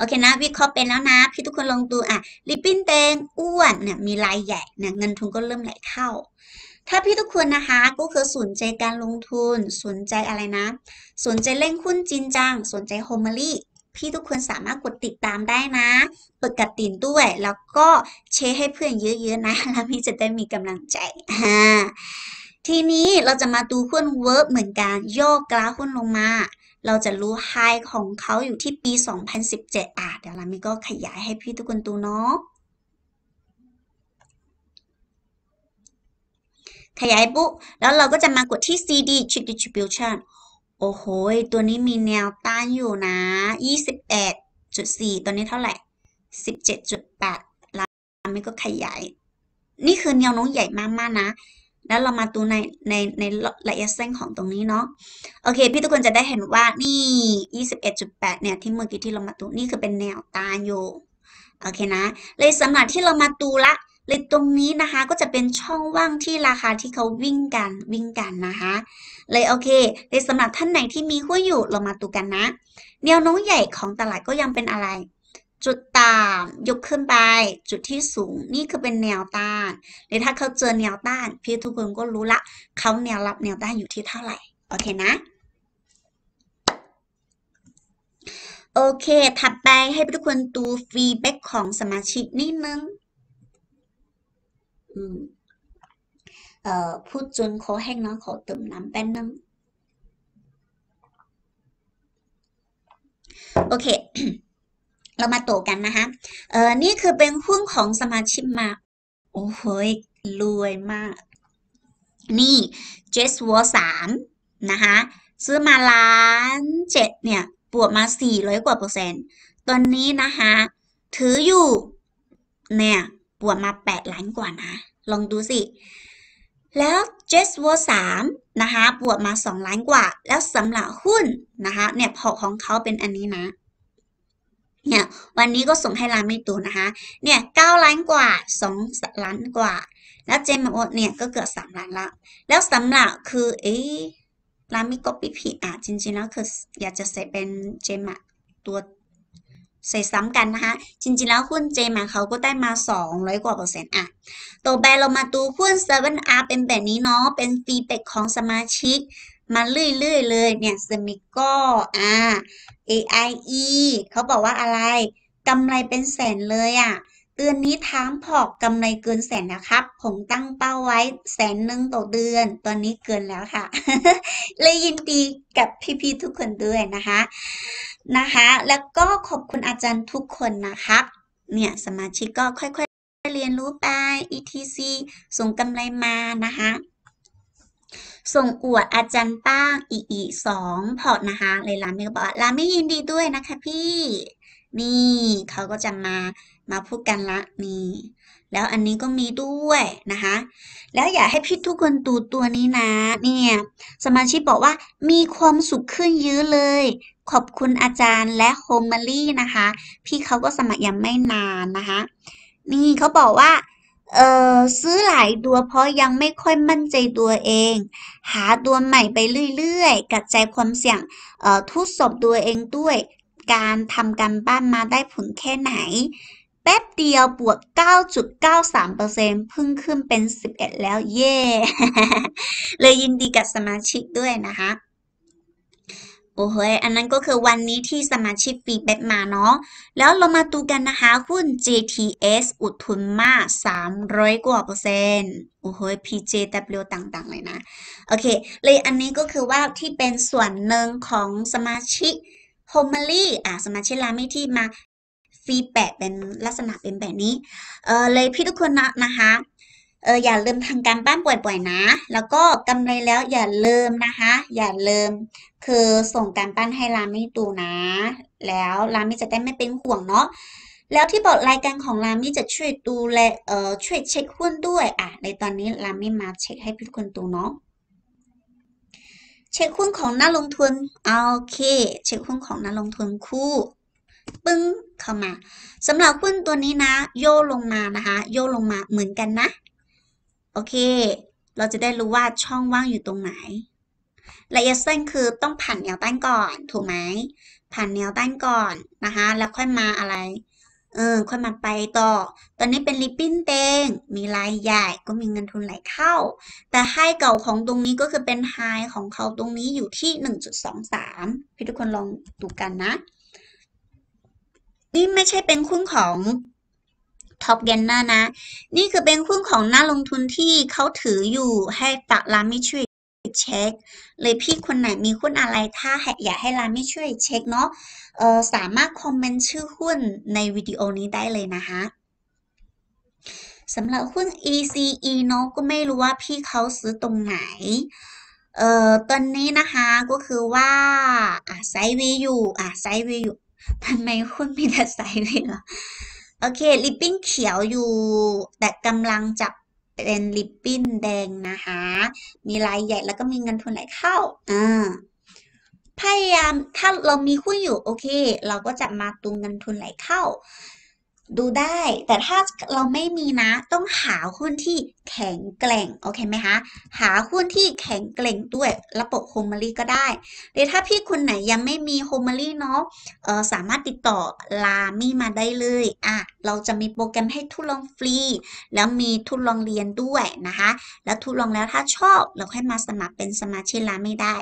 Speaker 1: โอเคนะวิเคราะห์เป็นแล้วนะ พี่ทุกคนลองดูอ่ะริบบิ้นแดงอ้วนเนี่ยมีลายใหญ่เนี่ยเงินทุนก็เริ่มไหลเข้า ถ้าพี่ทุกคนนะคะก็คือสนใจการลงทุนสนใจอะไรนะ สนใจเล่นหุ้นจริงจังสนใจโฮมอรี่พี่ทุกคนสามารถกดติดตามได้นะเปิดกระตินด้วย แล้วก็เชให้เพื่อนเยอะๆนะแล้วพี่จะได้มีกำลังใจทีนี้เราจะมาดูหุ้นเวิร์กเหมือนกันย่อกราฟหุ้นลงมาเราจะรู้ไฮของเขาอยู่ที่ปี 2017 อ่ะเดี๋ยวลามิก็ขยายให้พี่ทุกคนดูเนาะขยายปุ๊บ แล้วเราก็จะมากดที่ CD distribution โอ้โหตัวนี้มีแนวต้านอยู่นะ21.4ตัวนี้เท่าไหร่ 17.8ลามิก็ขยาย นี่คือแนวโน้มใหญ่มากๆนะแล้วเรามาดูในในในละเอียดเส้นของตรงนี้เนาะโอเคพี่ทุกคนจะได้เห็นว่านี่ 21.8เนี่ยที่เมื่อกี้ที่เรามาดูนี่คือเป็นแนวตาอยู่โอเคนะเลยสำหรับที่เรามาดูละเลยตรงนี้นะคะ ก็จะเป็นช่องว่างที่ราคาที่เขาวิ่งกันวิ่งกันนะคะเลยโอเคเลยสำหรับท่านไหนที่มีหุ้นอยู่เรามาดูกันนะแนวโน้มใหญ่ของตลาดก็ยังเป็นอะไรจุดต่ำยกขึ้นไป จุดที่สูง นี่คือเป็นแนวต้านหรือถ้าเขาเจอแนวต้าน พี่ทุกคนก็รู้ละเขาแนวรับแนวต้านอยู่ที่เท่าไหร่ โอเคนะ โอเคถัดไปให้ทุกคนดูฟีดแบ็กของสมาชิกนิดนึงออพูดจนเขาแห้งน้องขอเติมน้ำแป้นนึง โอเคเรามาโตกันนะคะเออนี่คือเป็นหุ้นของสมาชิกมาโอ้โห รวยมาก นี่เจสวัวสามนะคะ ซื้อมาล้านเจ็ดเนี่ยบวกมาสี่ร้อยกว่าเปอร์เซ็นต์ตอนนี้นะคะ ถืออยู่ เนี่ยบวกมาแปดล้านกว่านะ ลองดูสิ แล้วเจสวัวสามนะคะบวกมาสองล้านกว่า แล้วสำหรับหุ้นนะคะเนี่ยพอของเขาเป็นอันนี้นะเนี่ยวันนี้ก็ส่งให้ร้านไม่ตูนะคะ เนี่ยเก้าล้านกว่าสองล้านกว่า แล้วเจมโอเนี่ยก็เกือบสามล้านละแล้วสาหรับคือเอ๊ะร้านไม่ก็ปิผิดอ่ะจริงๆแล้วคืออยากจะใส่เป็นเจมอะตัว ใส่ซ้ำกันนะคะจริงๆ แล้วหุ้นเจมาเขาก็ได้มา 200กว่าเปอร์เซ็นต์อะต่อไปเรามาดูหุ้น7ร์เป็นแบบนี้เนาะเป็นฟีดแบ็กของสมาชิกมาเรื่อยๆเลยเนี่ยสมิโกอ่า AIE เขาบอกว่าอะไรกำไรเป็นแสนเลยอะ่ะเดือนนี้ทัามพอกกำไรเกินแสนนะครับ ผมตั้งเป้าไว้แสนหนึ่งต่อเดือนตอนนี้เกินแล้วค่ะเลยยินดีกับพี่ๆทุกคนด้วยนะคะนะคะ แล้วก็ขอบคุณอาจารย์ทุกคนนะครับ เนี่ยสมาชิกก็ค่อยๆเรียนรู้ไป ETC ส่งกำไรมานะคะส่งอวดอาจารย์ป้างอีอีสองพอร์ตนะคะเลยลาไม่ก็บอกลาไม่ยินดีด้วยนะคะ พี่นี่เขาก็จะมามาพูดกันละนี่แล้วอันนี้ก็มีด้วยนะคะแล้วอยากให้พี่ทุกคนดูตัวนี้นะ เนี่ย สมาชิกบอกว่า มีความสุขขึ้นเยอะเลย ขอบคุณอาจารย์และโฮมมารี่นะคะ พี่เขาก็สมัครยังไม่นานนะคะนี่เขาบอกว่าเออซื้อหลายตัวเพราะยังไม่ค่อยมั่นใจตัวเอง หาตัวใหม่ไปเรื่อยๆกระจายความเสี่ยงเออทดสอบตัวเองด้วย การทำการบ้านมาได้ผลแค่ไหน แป๊บเดียวบวก 9.93%พึ่งขึ้นเป็น 11 แล้วเย่เลยยินดีกับสมาชิกด้วยนะคะโอ้โหอันนั้นก็คือวันนี้ที่สมาชิกฟีแบ็กมาเนาะ แล้วเรามาดูกันนะคะหุ้น JTS อุดทุนมาก300 กว่าเปอร์เซ็นต์ โอ้โห PJW ต่างๆเลยนะ โอเค เลยอันนี้ก็คือว่าที่เป็นส่วนหนึ่งของสมาชิกโฮมรี่อ่ะสมาชิกลามิที่มาฟีแบ็กเป็นลักษณะเป็นแบบนี้เออเลยพี่ทุกคนนะนะคะเอออย่าลืมทำการบ้านบ่อยๆนะ แล้วก็กำไรแล้วอย่าลืมนะคะ อย่าลืมคือส่งการบ้านให้รามี่ดูนะแล้วรามี่จะได้ไม่เป็นห่วงเนาะแล้วที่บอกรายการของรามี่จะช่วยดูแลเออช่วยเช็คหุ้นด้วย อ่ะ ในตอนนี้รามี่มาเช็คให้พี่คนดูเนาะเช็คหุ้นของนักลงทุนโอเค เช็คหุ้นของนักลงทุนคู่ ปึ้งเข้ามาสำหรับหุ้นตัวนี้นะ โยลงมานะคะ โยลงมาเหมือนกันนะโอเค เราจะได้รู้ว่าช่องว่างอยู่ตรงไหนและเอเซนคือต้องผ่านแนวตั้งก่อน ถูกไหม ผ่านแนวตั้งก่อนนะคะ แล้วค่อยมาอะไร เออ ค่อยมาไปต่อ ตอนนี้เป็นริบบิ้นเตง มีรายใหญ่ก็มีเงินทุนไหลเข้า แต่ไฮเก่าของตรงนี้ก็คือเป็นไฮของเขาตรงนี้อยู่ที่หนึ่งงจุดสอสามพี่ทุกคนลองดูกันนะ นี่ไม่ใช่เป็นคุ้นของท็อปแกนน์นะนี่คือเป็นหุ้นของนักลงทุนที่เขาถืออยู่ให้ตากรามิช่วยเช็ค เลยพี่คนไหนมีหุ้นอะไร ถ้าอยากให้ลามิช่วยเช็คเนาะเออสามารถคอมเมนต์ชื่อหุ้นในวิดีโอนี้ได้เลยนะคะสำหรับหุ้น ECE เนาะก็ไม่รู้ว่าพี่เขาซื้อตรงไหน เอ่อตอนนี้นะคะก็คือว่า อ่ะไซวีอยู่อ่ะไซวีอยู่ทำไมหุ้นมีแต่ไซวีล่ะโอเค ลิปปิ้นเขียวอยู่ แต่กำลังจะเป็นลิปปิ้นแดงนะคะ มีลายใหญ่แล้วก็มีเงินทุนไหลเข้าอ่าพยายามถ้าเรามีหุ้นอยู่ โอเค เราก็จะมาตุงเงินทุนไหลเข้าดูได้ แต่ถ้าเราไม่มีนะ ต้องหาหุ้นที่แข็งแกร่ง โอเคไหมคะ หาหุ้นที่แข็งแกร่งด้วยระบบโฮมรีก็ได้หรือถ้าพี่คนไหนยังไม่มีโฮมรีเนาะเออสามารถติดต่อลามี่มาได้เลย อ่ะ เราจะมีโปรแกรมให้ทดลองฟรี แล้วมีทดลองเรียนด้วยนะคะ แล้วทดลองแล้วถ้าชอบเราค่อยมาสมัครเป็นสมาชิกลาไม่ได้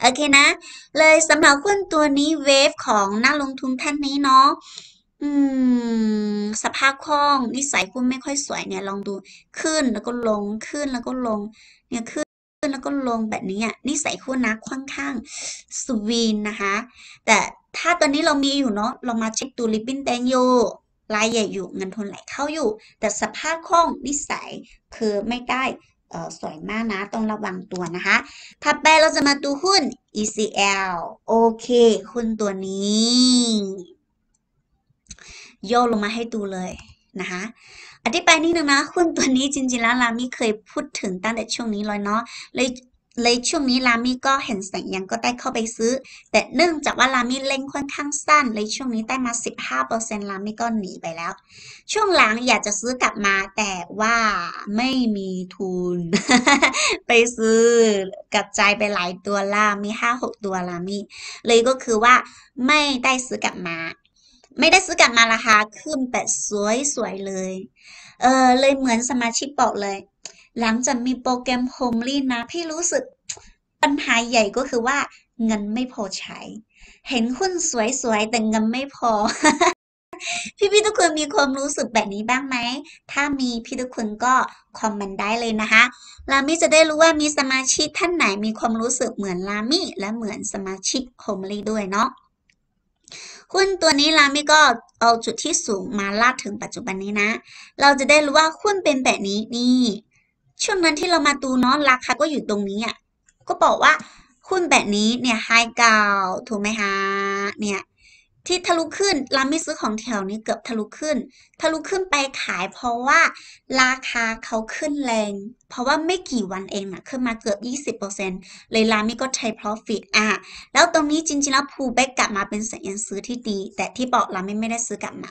Speaker 1: โอเคนะ เลยสำหรับหุ้นตัวนี้เวฟของนักลงทุนท่านนี้เนาะอืมสภาพคล่องนิสัยคุณไม่ค่อยสวยเนี่ยลองดูขึ้นแล้วก็ลงขึ้นแล้วก็ลงเนี่ยขึ้นแล้วก็ลงแบบนี้อ่ะนิสัยคุณนะค่อนข้างสวีนนะคะ แต่ถ้าตอนนี้เรามีอยู่เนาะเรามาเช็คตัวริบบิ้นแตงอยู่ลายใหญ่อยู่เงินทุนไหลเข้าอยู่ แต่สภาพคล่องนิสัยคือไม่ได้สวยมากนะต้องระวังตัวนะคะถัดไปเราจะมาดูหุ้น ECL โอเคหุ้นตัวนี้โยอลงมาให้ดูเลยนะคะอธิบายนิดนึงนะหุ้นตัวนี้จริงๆ แล้วลามีเคยพูดถึงตั้งแต่ช่วงนี้เลยเนาะ เลยเลยช่วงนี้ลามีก็เห็นสัญญาณก็ได้เข้าไปซื้อ แต่เนื่องจากว่าลามีเล่งค่อนข้างสั้นเลยช่วงนี้ได้มา15%รามีก็หนีไปแล้ว ช่วงหลังอยากจะซื้อกลับมา แต่ว่าไม่มีทุน ไปซื้อกระจายไปหลายตัวลามี5-6ตัวลามี เลยก็คือว่าไม่ได้ซื้อกลับมาไม่ได้ซื้อกลับมาราคาขึ้นแบบสวยๆเลย เออเลยเหมือนสมาชิกบอกเลย หลังจากมีโปรแกรมโฮมลีนะ พี่รู้สึกปัญหาใหญ่ก็คือว่าเงินไม่พอใช้ เห็นหุ้นสวยๆแต่เงินไม่พอ พี่พี่ทุกคนมีความรู้สึกแบบนี้บ้างไหม ถ้ามีพี่ทุกคนก็คอมเมนต์ได้เลยนะคะลามิจะได้รู้ว่ามีสมาชิกท่านไหนมีความรู้สึกเหมือนลามิและเหมือนสมาชิกโฮมลีด้วยเนาะหุ้นตัวนี้ลามิก็เอาจุดที่สูงมาลากถึงปัจจุบันนี้นะ เราจะได้รู้ว่าหุ้นเป็นแบบนี้นี่ ช่วงนั้นที่เรามาดูเนาะราคา ก็อยู่ตรงนี้อ่ะ ก็บอกว่าหุ้นแบบนี้เนี่ยไฮเก่า ถูกไหมฮะเนี่ยที่ทะลุขึ้นราไม่ซื้อของแถวนี้เกือบทะลุขึ้น ทะลุขึ้นไปขาย เพราะว่า ราคาเขาขึ้นแรง เพราะว่าไม่กี่วันเองนะขึ้นมาเกือบ 20%เลยราไม่ก็ใช้ profit อ่ะ แล้วตรงนี้จริงๆแล้ว pullback กลับมาเป็นสัญญาณซื้อที่ดี แต่ที่บอกราไม่ไม่ได้ซื้อกลับมา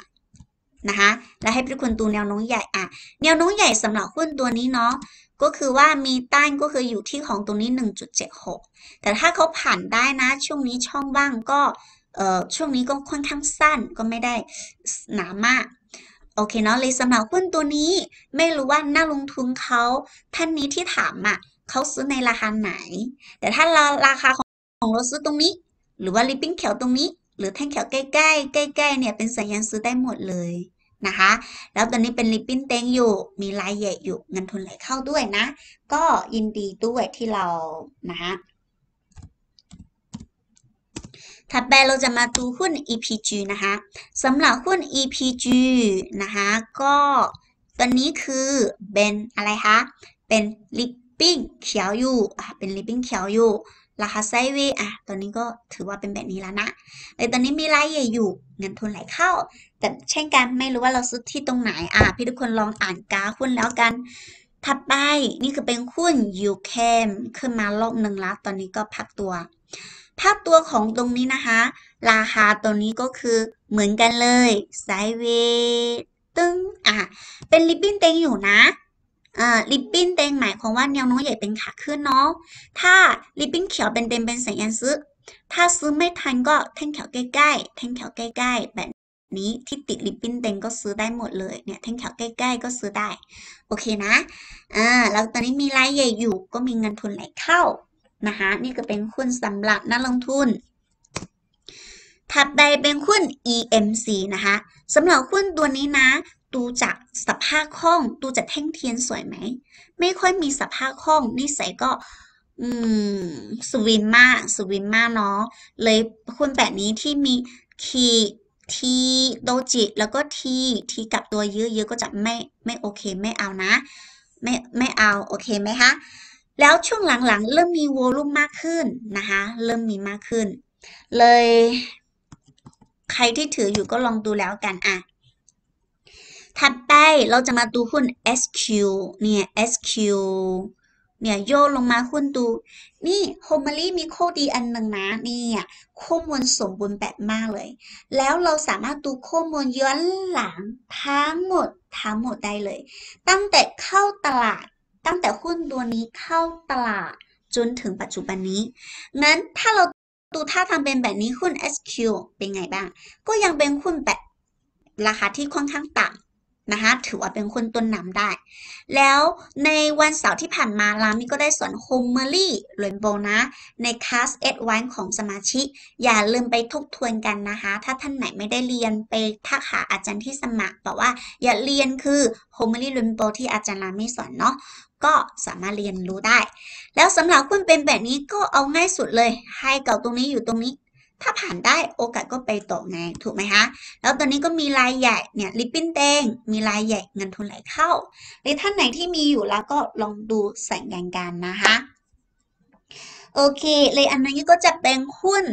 Speaker 1: นะคะ แล้วให้ทุกคนดูแนวโน้มใหญ่ อ่ะ แนวโน้มใหญ่สำหรับหุ้นตัวนี้เนาะ ก็คือว่ามีต้านก็คืออยู่ที่ของตรงนี้ 1.76 แต่ถ้าเขาผ่านได้นะ ช่วงนี้ช่องว่างก็ช่วงนี้ก็ค่อนข้างสั้นก็ไม่ได้หนามาก โอเคเนาะเลยสำหรับหุ้นตัวนี้ ไม่รู้ว่าน่าลงทุนเขา ท่านนี้ที่ถามอะ่ะเขาซื้อในราคาไหน แต่ถ้าราราคาของของเราซื้อตรงนี้ หรือว่าริปปิ้งแถวตรงนี้ หรือแท่งแถวใกล้ๆใกล้ ๆเนี่ยเป็นสัญญาณซื้อได้หมดเลยนะคะ แล้วตอนนี้เป็นริปปิ้นเต็งอยู่มีลายใหญ่อยู่เงินทุนไหลเข้าด้วยนะ ก็ยินดีด้วยที่เรานะคะถัดไปเราจะมาดูหุ้น EPG นะคะสำหรับหุ้น EPG นะคะ ก็ตัวนี้คือเป็นอะไรคะเป็นลิปปิ้งเขียวอยู่อ่ะเป็นลิปปิ้งเขียวอยู่ราคาไซเวอ่ะตอนนี้ก็ถือว่าเป็นแบบนี้แล้วนะแต่ตอนนี้มีรายใหญ่อยู่เงินทุนไหลเข้า แต่เช่นกันไม่รู้ว่าเราซื้อที่ตรงไหนอ่ะพี่ทุกคนลองอ่านกราฟหุ้นแล้วกัน ถัดไปนี่คือเป็นหุ้นยูเคมขึ้นมารอบหนึ่งแล้วตอนนี้ก็พักตัวถ้าตัวของตรงนี้นะคะราคาตัวนี้ก็คือเหมือนกันเลยไซเวตึ้งอ่ะเป็นริบบิ้นเต็งอยู่นะอ่าริบบิ้นเต็งหมายความว่าแนวโน้มใหญ่เป็นขาขึ้นเนาะถ้าริบบิ้นเขียวเป็นเต็งเป็นสัญญาณซื้อ ถ้าซื้อไม่ทันก็แท่งเขียวใกล้ๆแท่งเขียวใกล้ๆแบบนี้ที่ติดริบบิ้นเต็งก็ซื้อได้หมดเลยเนี่ยแท่งแยวใกล้ๆก็ซื้อได้โอเคนะอ่าแล้วตอนนี้มีรายใหญ่อยู่ก็มีเงินทุนไหลเข้านะคะนี่ก็เป็นหุ้นสำหรับนักลงทุนถัดไปเป็นหุ้น EMC นะคะสำหรับหุ้นตัวนี้นะดูจากสภาพคล่องดูจากแท่งเทียนสวยไหม ไม่ค่อยมีสภาพคล่องนิสัยก็สวิมมากสวิมมากเนาะ เลยคุณนแบบนี้ที่มีคีทีโดจิแล้วก็ทีทีกับตัวเยอะๆก็จะไม่ไม่โอเคไม่เอานะ ไม่ไม่เอาโอเคไหมคะแล้ว ช่วงหลังๆ เริ่มมี วอลลุ่มมากขึ้นนะคะ เริ่มมีมากขึ้น เลย ใครที่ถืออยู่ก็ลองดูแล้วกันอ่ะ ถัดไปเราจะมาดู หุ้น SQ เนี่ย SQ เนี่ยโยลงมาหุ้นดู นี่โฮมรี่มีข้อดีอันหนึ่งนะนี่ข้อมูลสมบูรณ์แบบมากเลย แล้วเราสามารถดูข้อมูลย้อนหลังทั้งหมดทั้งหมดได้เลย ตั้งแต่เข้าตลาดตั้งแต่หุ้นตัวนี้เข้าตลาดจนถึงปัจจุบันนี้งั้นถ้าเราดูท่าทางเป็นแบบนี้หุ้น SQ เป็นไงบ้าง ก็ยังเป็นหุ้นแบบราคาที่ค่อนข้างต่ำนะคะ ถือว่าเป็นคุนต้นนำได้ แล้วในวันเสาร์ที่ผ่านมารามิก็ได้สอนโฮมเมอรี่เรนโบนะ ในคลาสเอ็ดวานของสมาชิกอย่าลืมไปทบทวนกันนะคะ ถ้าท่านไหนไม่ได้เรียนไปทักหาอาจารย์ที่สมัครบอกว่าอย่าเรียนคือโฮมเมอรี่เรนโบที่อาจารย์ลามิสอนเนาะก็สามารถเรียนรู้ได้ แล้วสำหรับคุณเป็นแบบนี้ก็เอาง่ายสุดเลย ให้เก่าตรงนี้อยู่ตรงนี้ ถ้าผ่านได้โอกาสก็ไปต่อไงถูกไหมคะ แล้วตอนนี้ก็มีรายใหญ่เนี่ยลิปปิ้นเตงมีรายใหญ่เงินทุนไหลเข้าหรือท่านไหนที่มีอยู่แล้วก็ลองดูสัญญาการนะคะ โอเคเลยอันนี้ก็จะเป็นหุ้น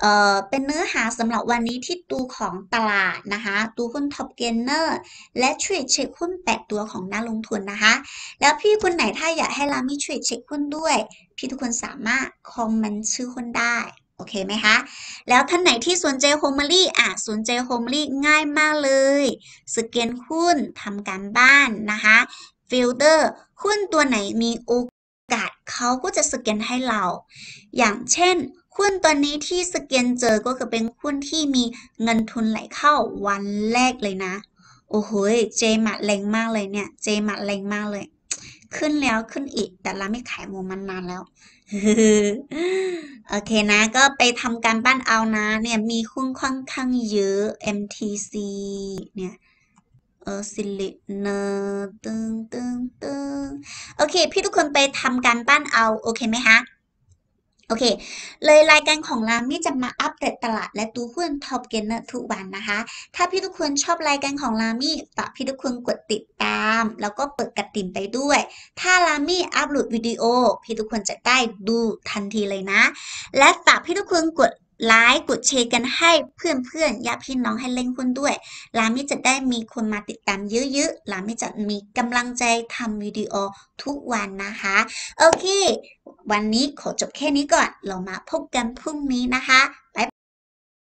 Speaker 1: เอ่อเป็นเนื้อหาสำหรับวันนี้ที่ตูของตลาดนะคะ ตูหุ้นท็อปเกนเนอร์และเทรดเช็คหุ้นดตัวของนักลงทุนนะคะ แล้วพี่คนไหนถ้าอยากให้รามีเทรดเช็คหุ้นด้วย พี่ทุกคนสามารถคอมเมนต์ชื่อหุ้นได้ โอเคไหมคะ แล้วท่านไหนที่สนใจโฮมรี่อ่ะสนใจโฮมรี่ง่ายมากเลยสแกนหุ้นทำการบ้านนะคะฟิลเตอร์หุ้นตัวไหนมีโอกาสเขาก็จะสแกนให้เรา อย่างเช่นหุ้นตัวนี้ที่สแกนเจอ ก็คือเป็นหุ้นที่มีเงินทุนไหลเข้าวันแรกเลยนะ โอ้โห เจมัดแรงมากเลยเนี่ย เจมัดแรงมากเลย ขึ้นแล้วขึ้นอีก แต่เราไม่ขายมูมันนานแล้ว โอเคนะ ก็ไปทำการบ้านเอานะ เนี่ย มีหุ้นค่อนข้างเยอะ MTC เนี่ย เออสิลิเนอตึงตึงตึงโอเค พี่ทุกคนไปทำการบ้านเอา โอเคไหมคะโอเคเลยรายการของรามี่จะมาอัปเดตตลาดและตัวหุ้นท็อปเกนเนอร์ทุกวันนะคะ ถ้าพี่ทุกคนชอบรายการของรามี่ฝากพี่ทุกคนกดติดตาม แล้ว ก็เปิดกระดิ่ง ไปด้วย ถ้ารามี่อัปโหลดวิดีโอ พี่ทุกคนจะได้ดูทันทีเลยนะ และฝากพี่ทุกคนกดไลค์กดแชร์กันให้เพื่อนๆญาติพี่น้องให้เล่นหุ้นด้วยลามิจะได้มีคนมาติดตามเยอะๆลามิจะมีกำลังใจทำวิดีโอทุกวันนะคะ โอเค วันนี้ขอจบแค่นี้ก่อน เรามาพบกันพรุ่งนี้นะคะ